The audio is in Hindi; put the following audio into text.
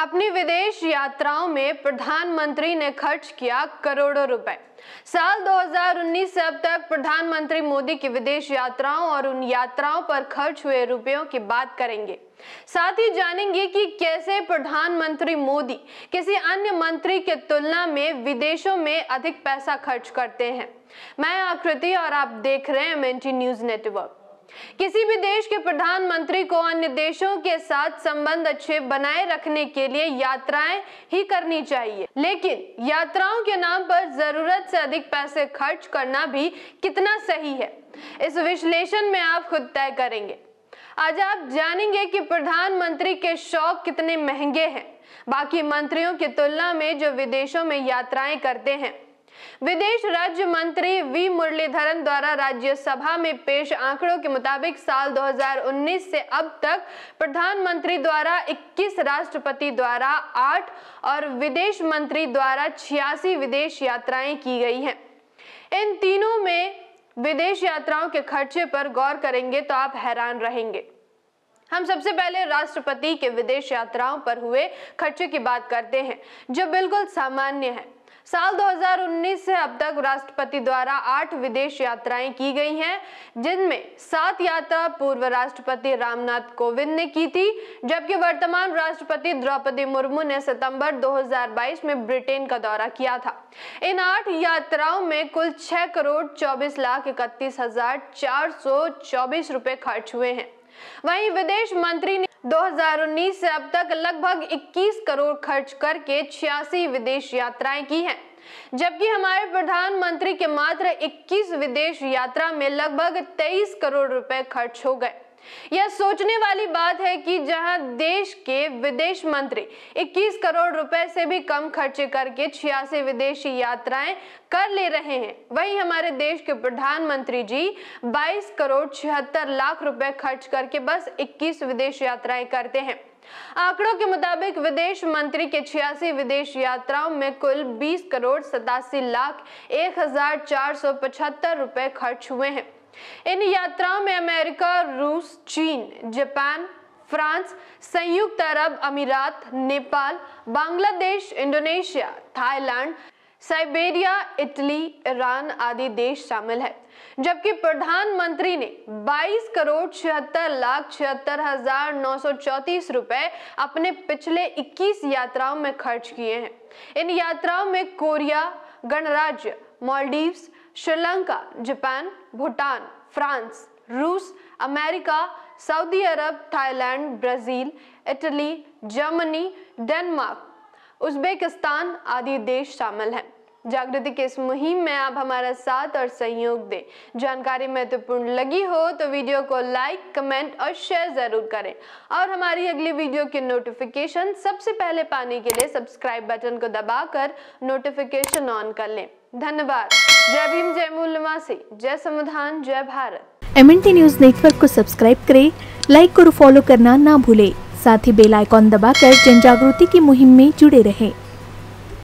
अपनी विदेश यात्राओं में प्रधानमंत्री ने खर्च किया करोड़ों रुपए साल 2019 से अब तक प्रधानमंत्री मोदी की विदेश यात्राओं और उन यात्राओं पर खर्च हुए रुपयों की बात करेंगे साथ ही जानेंगे कि कैसे प्रधानमंत्री मोदी किसी अन्य मंत्री के तुलना में विदेशों में अधिक पैसा खर्च करते हैं मैं आकृति और आप देख रहे हैं एम न्यूज नेटवर्क किसी भी देश के प्रधानमंत्री को अन्य देशों के साथ संबंध अच्छे बनाए रखने के लिए यात्राएं ही करनी चाहिए लेकिन यात्राओं के नाम पर जरूरत से अधिक पैसे खर्च करना भी कितना सही है इस विश्लेषण में आप खुद तय करेंगे आज आप जानेंगे कि प्रधानमंत्री के शौक कितने महंगे हैं बाकी मंत्रियों की तुलना में जो विदेशों में यात्राएं करते हैं विदेश राज्य मंत्री मुरलीधरन द्वारा राज्यसभा में पेश आंकड़ों के मुताबिक साल 2019 से अब तक प्रधानमंत्री द्वारा 21 राष्ट्रपति द्वारा 8 और विदेश मंत्री द्वारा छियासी विदेश यात्राएं की गई हैं इन तीनों में विदेश यात्राओं के खर्चे पर गौर करेंगे तो आप हैरान रहेंगे हम सबसे पहले राष्ट्रपति के विदेश यात्राओं पर हुए खर्चे की बात करते हैं जो बिल्कुल सामान्य है साल 2019 से अब तक राष्ट्रपति द्वारा आठ विदेश यात्राएं की गई हैं जिनमें सात यात्रा पूर्व राष्ट्रपति रामनाथ कोविंद ने की थी जबकि वर्तमान राष्ट्रपति द्रौपदी मुर्मू ने सितंबर 2022 में ब्रिटेन का दौरा किया था इन आठ यात्राओं में कुल छह करोड़ चौबीस लाख इकतीस हजार चार सौ चौबीस रुपए खर्च हुए हैं वहीं विदेश मंत्री ने 2019 से अब तक लगभग 21 करोड़ खर्च करके छियासी विदेश यात्राएं की हैं जबकि हमारे प्रधानमंत्री के मात्र 21 विदेश यात्रा में लगभग 23 करोड़ रुपए खर्च हो गए यह सोचने वाली बात है कि जहां देश के विदेश मंत्री 21 करोड़ रुपए से भी कम खर्चे करके छियासी विदेशी यात्राएं कर ले रहे हैं वहीं हमारे देश के प्रधानमंत्री जी 22 करोड़ छिहत्तर लाख रुपए खर्च करके बस 21 विदेश यात्राएं करते हैं आंकड़ों के मुताबिक विदेश मंत्री के छियासी विदेश यात्राओं में कुल 20 करोड़ सतासी लाख एक रुपए खर्च हुए हैं इन यात्राओं में अमेरिका रूस चीन जापान फ्रांस संयुक्त अरब अमीरात Nepal Bangladesh Indonesia Thailand Siberia Italy Iran आदि देश शामिल है जबकि प्रधानमंत्री ने 22 करोड़ छिहत्तर लाख छिहत्तर हजार नौ रुपए अपने पिछले 21 यात्राओं में खर्च किए हैं इन यात्राओं में कोरिया गणराज्य Maldives, Sri Lanka Japan Bhutan France रूस अमेरिका सऊदी अरब Thailand Brazil Italy Germany Denmark Uzbekistan आदि देश शामिल हैं जागृति के इस मुहिम में आप हमारा साथ और सहयोग दें जानकारी महत्वपूर्ण लगी हो तो वीडियो को लाइक कमेंट और शेयर ज़रूर करें और हमारी अगली वीडियो की नोटिफिकेशन सबसे पहले पाने के लिए सब्सक्राइब बटन को दबाकर नोटिफिकेशन ऑन कर लें धन्यवाद जय भीम जय मूलवासी जय समाधान जय भारत एम न्यूज नेटवर्क को सब्सक्राइब करें लाइक और फॉलो करना ना भूले साथ ही बेल आइकॉन दबाकर जन जागृति की मुहिम में जुड़े रहें